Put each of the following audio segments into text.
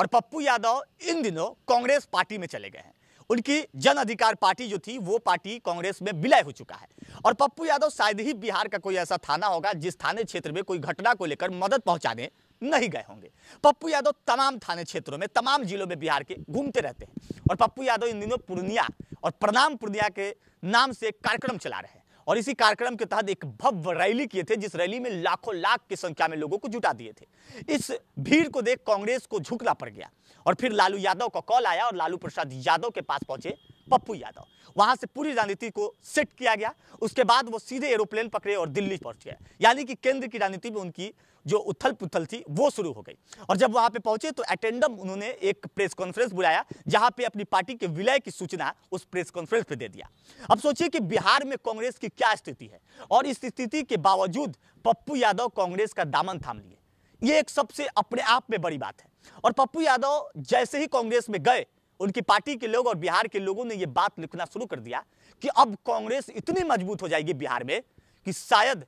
और पप्पू यादव इन दिनों कांग्रेस पार्टी में चले गए हैं उनकी जन अधिकार पार्टी जो थी वो पार्टी कांग्रेस में विलय हो चुका है और पप्पू यादव शायद ही बिहार का कोई ऐसा थाना होगा जिस थाने क्षेत्र में कोई घटना को लेकर मदद पहुंचाने नहीं गए होंगे पप्पू यादव तमाम थाने क्षेत्रों में तमाम जिलों में बिहार के घूमते रहते हैं और पप्पू यादव इन दिनों पूर्णिया और प्रणाम पूर्णिया के नाम से कार्यक्रम चला रहे हैं और इसी कार्यक्रम के तहत एक भव्य रैली किए थे जिस रैली में लाखों लाख की संख्या में लोगों को जुटा दिए थे इस भीड़ को देख कांग्रेस को झुकना पड़ गया और फिर लालू यादव का कॉल आया और लालू प्रसाद यादव के पास पहुंचे पप्पू यादव वहां से पूरी राजनीति को सेट किया गया उसके बाद वो सीधे एरोप्लेन पकड़े और दिल्ली पहुंच गए यानी कि केंद्र की राजनीति में उनकी जो उथल पुथल थी वो शुरू हो गई और जब वहां पे पहुंचे तो अटेंडम उन्होंने एक प्रेस कॉन्फ्रेंस बुलाया जहां पे अपनी पार्टी के विलय की सूचना उस प्रेस कॉन्फ्रेंस पे दे दिया अब सोचिए कि बिहार में कांग्रेस की क्या स्थिति है और इस स्थिति के बावजूद पप्पू यादव कांग्रेस का दामन थाम लिए ये एक सबसे अपने आप में बड़ी बात है और पप्पू यादव जैसे ही कांग्रेस में गए उनकी पार्टी के लोग और बिहार के लोगों ने यह बात लिखना शुरू कर दिया कि अब कांग्रेस इतनी मजबूत हो जाएगी बिहार में कि शायद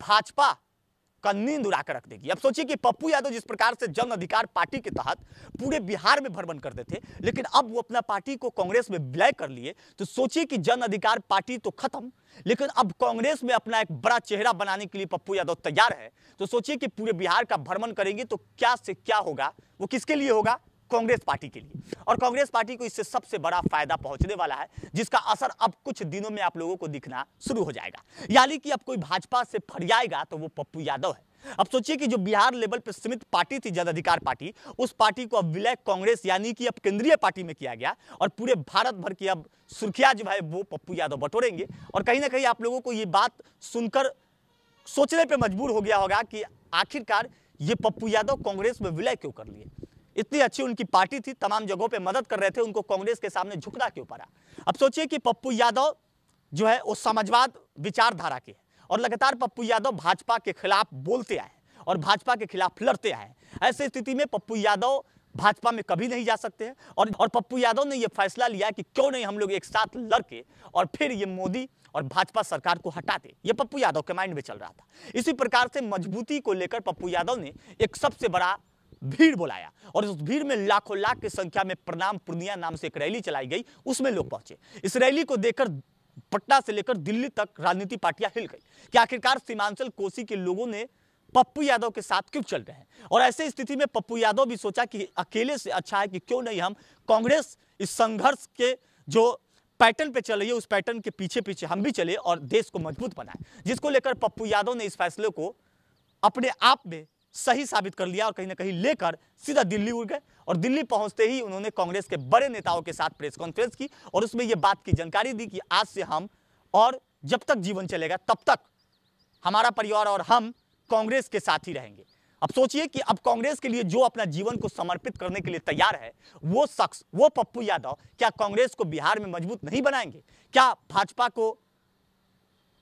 भाजपा का नींद उड़ा कर रख देगी अब सोचिए कि पप्पू यादव जिस प्रकार से जन अधिकार पार्टी के तहत पूरे बिहार में भ्रमण करते थे लेकिन अब वो अपना पार्टी को कांग्रेस में विलय कर लिए तो सोचिए कि जन अधिकार पार्टी तो खत्म लेकिन अब कांग्रेस में अपना एक बड़ा चेहरा बनाने के लिए पप्पू यादव तैयार है तो सोचिए कि पूरे बिहार का भ्रमण करेंगे तो क्या से क्या होगा वो किसके लिए होगा कांग्रेस पार्टी के लिए और कांग्रेस पार्टी को इससे सबसे बड़ा फायदा पहुंचने वाला है जिसका असर अब कुछ दिनों में आप लोगों को दिखना शुरू हो जाएगा यानी कि अब कोई भाजपा से फरियाएगा तो वो पप्पू यादव है अब सोचिए कि जो बिहार लेवल पर सीमित पार्टी थी जन अधिकार पार्टी उस पार्टी को अब विलय कांग्रेस यानी कि अब केंद्रीय पार्टी में किया गया और पूरे भारत भर की अब सुर्खिया जो है वो पप्पू यादव बटोरेंगे और कहीं ना कहीं आप लोगों को ये बात सुनकर सोचने पर मजबूर हो गया होगा कि आखिरकार ये पप्पू यादव कांग्रेस में विलय क्यों कर लिए इतनी अच्छी उनकी पार्टी थी तमाम जगहों पे मदद कर रहे थे उनको कांग्रेस के सामने झुकना क्यों पड़ा अब सोचिए कि पप्पू यादव जो है वो समाजवाद विचारधारा के और लगातार पप्पू यादव भाजपा के खिलाफ बोलते आए और भाजपा के खिलाफ लड़ते आए ऐसी स्थिति में पप्पू यादव भाजपा में कभी नहीं जा सकते हैं और और पप्पू यादव ने यह फैसला लिया कि क्यों नहीं हम लोग एक साथ लड़के और फिर ये मोदी और भाजपा सरकार को हटा दे ये पप्पू यादव के माइंड में चल रहा था इसी प्रकार से मजबूती को लेकर पप्पू यादव ने एक सबसे बड़ा भीड़ बुलाया और उस भीड़ में लाखों लाख की संख्या में प्रणाम पूर्णिया नाम से एक रैली चलाई गई उसमें लोग पहुंचे इस रैली को देखकर पटना से लेकर दिल्ली तक राजनीति पार्टियां हिल गई कि आखिरकार सीमांचल कोसी के लोगों ने पप्पू यादव के साथ क्यों चल रहे हैं और ऐसे स्थिति में पप्पू यादव भी सोचा कि अकेले से अच्छा है कि क्यों नहीं हम कांग्रेस इस संघर्ष के जो पैटर्न पे चल रही है उस पैटर्न के पीछे पीछे हम भी चले और देश को मजबूत बनाए जिसको लेकर पप्पू यादव ने इस फैसले को अपने आप में सही साबित कर लिया और कहीं ना कहीं लेकर सीधा दिल्ली उड़ गए और दिल्ली पहुंचते ही उन्होंने कांग्रेस के बड़े नेताओं के साथ प्रेस कॉन्फ्रेंस की और उसमें यह बात की जानकारी दी कि आज से हम और जब तक जीवन चलेगा तब तक हमारा परिवार और हम कांग्रेस के साथ ही रहेंगे अब सोचिए कि अब कांग्रेस के लिए जो अपना जीवन को समर्पित करने के लिए तैयार है वो शख्स वो पप्पू यादव क्या कांग्रेस को बिहार में मजबूत नहीं बनाएंगे क्या भाजपा को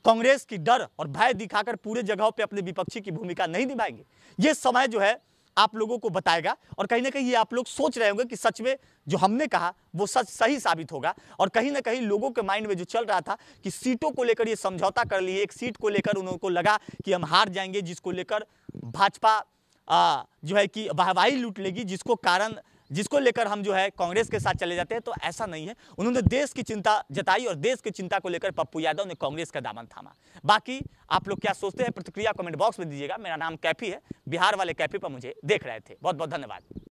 कांग्रेस की डर और भय दिखाकर पूरे जगहों पे अपने विपक्षी की भूमिका नहीं निभाएंगे ये समय जो है आप लोगों को बताएगा और कहीं ना कहीं ये आप लोग सोच रहे होंगे कि सच में जो हमने कहा वो सच सही साबित होगा और कहीं ना कहीं लोगों के माइंड में जो चल रहा था कि सीटों को लेकर ये समझौता कर लिए एक सीट को लेकर उनको लगा कि हम हार जाएंगे जिसको लेकर भाजपा जो है कि वाहवाही लूट लेगी जिसको कारण जिसको लेकर हम जो है कांग्रेस के साथ चले जाते हैं तो ऐसा नहीं है उन्होंने देश की चिंता जताई और देश की चिंता को लेकर पप्पू यादव ने कांग्रेस का दामन थामा बाकी आप लोग क्या सोचते हैं प्रतिक्रिया कमेंट बॉक्स में दीजिएगा मेरा नाम कैफी है बिहार वाले कैफी पर मुझे देख रहे थे बहुत बहुत धन्यवाद